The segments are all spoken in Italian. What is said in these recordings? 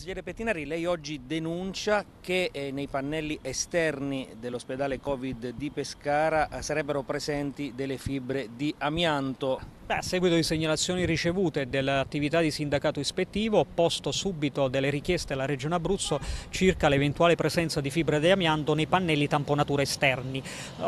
consigliere Pettinari, lei oggi denuncia che eh, nei pannelli esterni dell'ospedale Covid di Pescara eh, sarebbero presenti delle fibre di amianto a seguito di segnalazioni ricevute dell'attività di sindacato ispettivo ho posto subito delle richieste alla Regione Abruzzo circa l'eventuale presenza di fibre di amianto nei pannelli tamponatura esterni.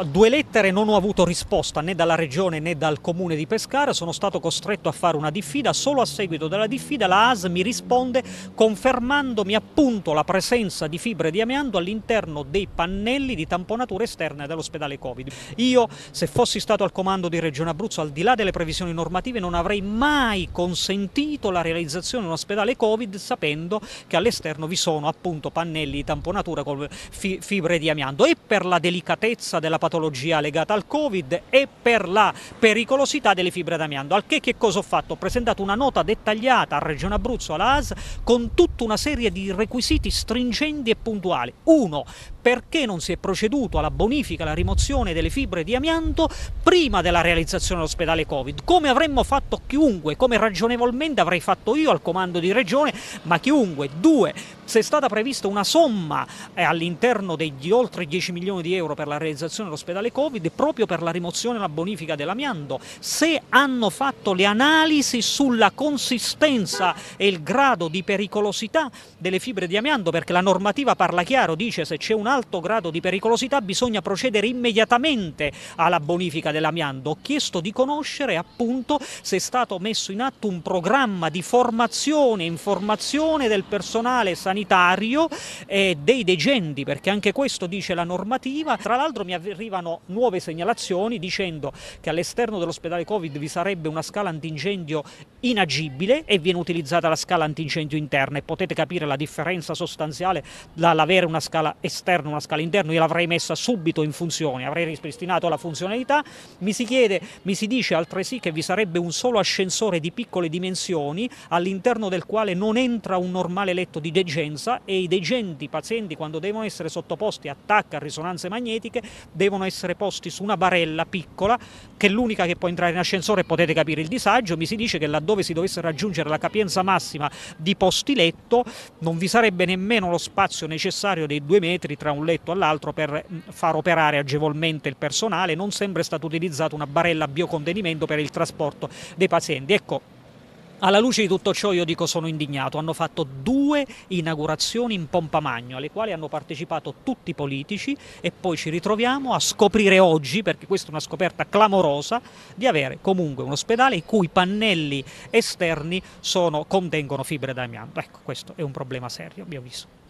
Due lettere non ho avuto risposta né dalla Regione né dal Comune di Pescara, sono stato costretto a fare una diffida, solo a seguito della diffida la AS mi risponde confermandomi appunto la presenza di fibre di amianto all'interno dei pannelli di tamponatura esterna dell'ospedale Covid. Io se fossi stato al comando di Regione Abruzzo al di là delle previsioni questioni normative non avrei mai consentito la realizzazione di un ospedale Covid sapendo che all'esterno vi sono appunto pannelli di tamponatura con fi fibre di amianto e per la delicatezza della patologia legata al Covid e per la pericolosità delle fibre d'amianto. Al che che cosa ho fatto? Ho presentato una nota dettagliata a Regione Abruzzo, alla AS, con tutta una serie di requisiti stringenti e puntuali. Uno, perché non si è proceduto alla bonifica, alla rimozione delle fibre di amianto prima della realizzazione dell'ospedale Covid? Come come avremmo fatto chiunque, come ragionevolmente avrei fatto io al comando di regione, ma chiunque. Due, se è stata prevista una somma eh, all'interno degli oltre 10 milioni di euro per la realizzazione dell'ospedale Covid proprio per la rimozione e la bonifica dell'amianto, se hanno fatto le analisi sulla consistenza e il grado di pericolosità delle fibre di amianto, perché la normativa parla chiaro, dice se c'è un alto grado di pericolosità bisogna procedere immediatamente alla bonifica dell'amianto. Ho chiesto di conoscere appunto appunto se è stato messo in atto un programma di formazione e informazione del personale sanitario e eh, dei degenti, perché anche questo dice la normativa. Tra l'altro mi arrivano nuove segnalazioni dicendo che all'esterno dell'ospedale Covid vi sarebbe una scala antincendio inagibile e viene utilizzata la scala antincendio interna e potete capire la differenza sostanziale dall'avere una scala esterna e una scala interna, io l'avrei messa subito in funzione, avrei ripristinato la funzionalità, mi si chiede, mi si dice altresì che vi sarebbe un solo ascensore di piccole dimensioni all'interno del quale non entra un normale letto di degenza e i degenti pazienti quando devono essere sottoposti a TAC, a risonanze magnetiche, devono essere posti su una barella piccola che è l'unica che può entrare in ascensore e potete capire il disagio, mi si dice che laddove laddove si dovesse raggiungere la capienza massima di posti letto non vi sarebbe nemmeno lo spazio necessario dei due metri tra un letto all'altro per mm, far operare agevolmente il personale, non sempre è stata utilizzata una barella a biocontenimento per il trasporto dei pazienti. Ecco, alla luce di tutto ciò io dico sono indignato, hanno fatto due inaugurazioni in pompa magno alle quali hanno partecipato tutti i politici e poi ci ritroviamo a scoprire oggi, perché questa è una scoperta clamorosa, di avere comunque un ospedale i cui pannelli esterni sono, contengono fibre d'amianto. Ecco, questo è un problema serio, abbiamo visto.